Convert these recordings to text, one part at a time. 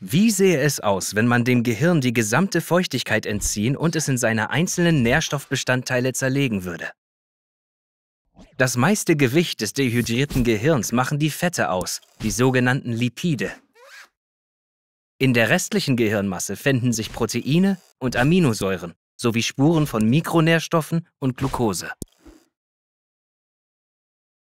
Wie sähe es aus, wenn man dem Gehirn die gesamte Feuchtigkeit entziehen und es in seine einzelnen Nährstoffbestandteile zerlegen würde? Das meiste Gewicht des dehydrierten Gehirns machen die Fette aus, die sogenannten Lipide. In der restlichen Gehirnmasse finden sich Proteine und Aminosäuren sowie Spuren von Mikronährstoffen und Glucose.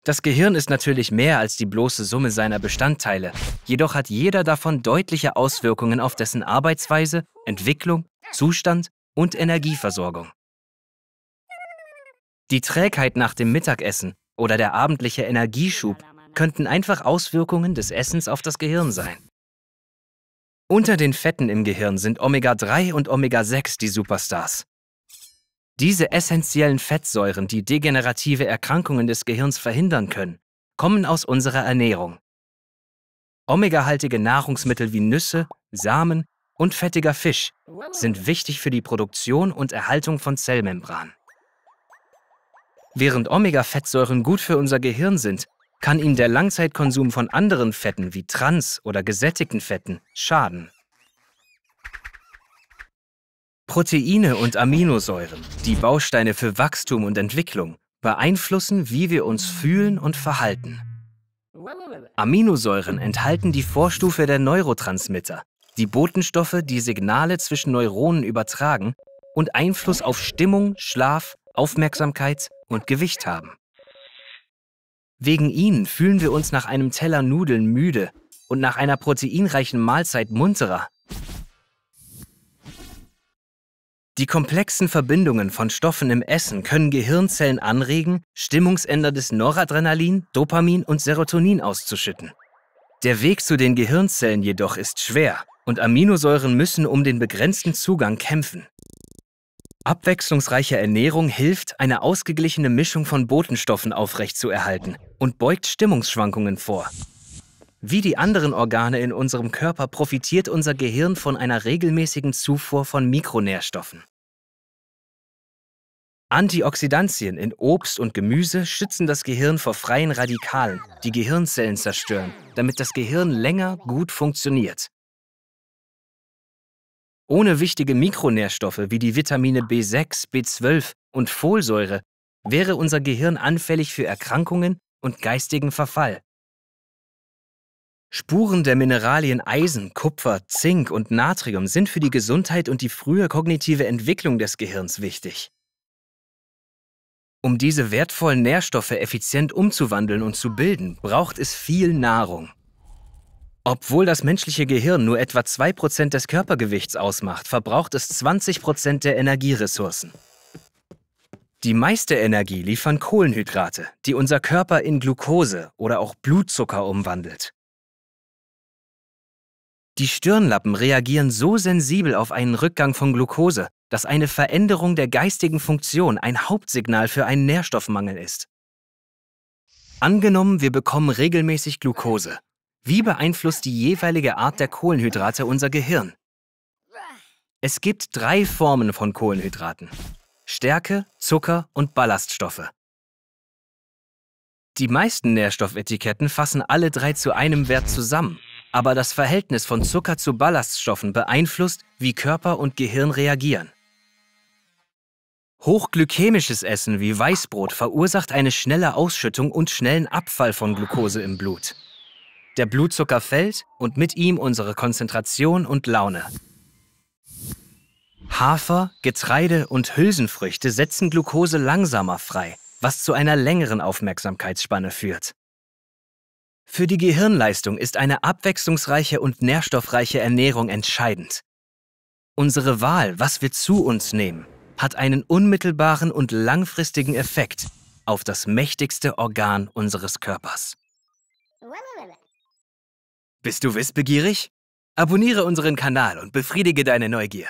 Das Gehirn ist natürlich mehr als die bloße Summe seiner Bestandteile, jedoch hat jeder davon deutliche Auswirkungen auf dessen Arbeitsweise, Entwicklung, Zustand und Energieversorgung. Die Trägheit nach dem Mittagessen oder der abendliche Energieschub könnten einfach Auswirkungen des Essens auf das Gehirn sein. Unter den Fetten im Gehirn sind Omega-3 und Omega-6 die Superstars. Diese essentiellen Fettsäuren, die degenerative Erkrankungen des Gehirns verhindern können, kommen aus unserer Ernährung. Omega-haltige Nahrungsmittel wie Nüsse, Samen und fettiger Fisch sind wichtig für die Produktion und Erhaltung von Zellmembranen. Während Omega-Fettsäuren gut für unser Gehirn sind, kann ihnen der Langzeitkonsum von anderen Fetten wie Trans- oder gesättigten Fetten schaden. Proteine und Aminosäuren, die Bausteine für Wachstum und Entwicklung, beeinflussen, wie wir uns fühlen und verhalten. Aminosäuren enthalten die Vorstufe der Neurotransmitter, die Botenstoffe, die Signale zwischen Neuronen übertragen und Einfluss auf Stimmung, Schlaf, Aufmerksamkeit und Gewicht haben. Wegen ihnen fühlen wir uns nach einem Teller Nudeln müde und nach einer proteinreichen Mahlzeit munterer Die komplexen Verbindungen von Stoffen im Essen können Gehirnzellen anregen, stimmungsänderndes Noradrenalin, Dopamin und Serotonin auszuschütten. Der Weg zu den Gehirnzellen jedoch ist schwer und Aminosäuren müssen um den begrenzten Zugang kämpfen. Abwechslungsreiche Ernährung hilft, eine ausgeglichene Mischung von Botenstoffen aufrechtzuerhalten und beugt Stimmungsschwankungen vor. Wie die anderen Organe in unserem Körper profitiert unser Gehirn von einer regelmäßigen Zufuhr von Mikronährstoffen. Antioxidantien in Obst und Gemüse schützen das Gehirn vor freien Radikalen, die Gehirnzellen zerstören, damit das Gehirn länger gut funktioniert. Ohne wichtige Mikronährstoffe wie die Vitamine B6, B12 und Folsäure wäre unser Gehirn anfällig für Erkrankungen und geistigen Verfall. Spuren der Mineralien Eisen, Kupfer, Zink und Natrium sind für die Gesundheit und die frühe kognitive Entwicklung des Gehirns wichtig. Um diese wertvollen Nährstoffe effizient umzuwandeln und zu bilden, braucht es viel Nahrung. Obwohl das menschliche Gehirn nur etwa 2% des Körpergewichts ausmacht, verbraucht es 20% der Energieressourcen. Die meiste Energie liefern Kohlenhydrate, die unser Körper in Glucose oder auch Blutzucker umwandelt. Die Stirnlappen reagieren so sensibel auf einen Rückgang von Glucose, dass eine Veränderung der geistigen Funktion ein Hauptsignal für einen Nährstoffmangel ist. Angenommen, wir bekommen regelmäßig Glucose. Wie beeinflusst die jeweilige Art der Kohlenhydrate unser Gehirn? Es gibt drei Formen von Kohlenhydraten. Stärke, Zucker und Ballaststoffe. Die meisten Nährstoffetiketten fassen alle drei zu einem Wert zusammen aber das Verhältnis von Zucker zu Ballaststoffen beeinflusst, wie Körper und Gehirn reagieren. Hochglykämisches Essen wie Weißbrot verursacht eine schnelle Ausschüttung und schnellen Abfall von Glucose im Blut. Der Blutzucker fällt und mit ihm unsere Konzentration und Laune. Hafer, Getreide und Hülsenfrüchte setzen Glucose langsamer frei, was zu einer längeren Aufmerksamkeitsspanne führt. Für die Gehirnleistung ist eine abwechslungsreiche und nährstoffreiche Ernährung entscheidend. Unsere Wahl, was wir zu uns nehmen, hat einen unmittelbaren und langfristigen Effekt auf das mächtigste Organ unseres Körpers. Bist du wissbegierig? Abonniere unseren Kanal und befriedige deine Neugier.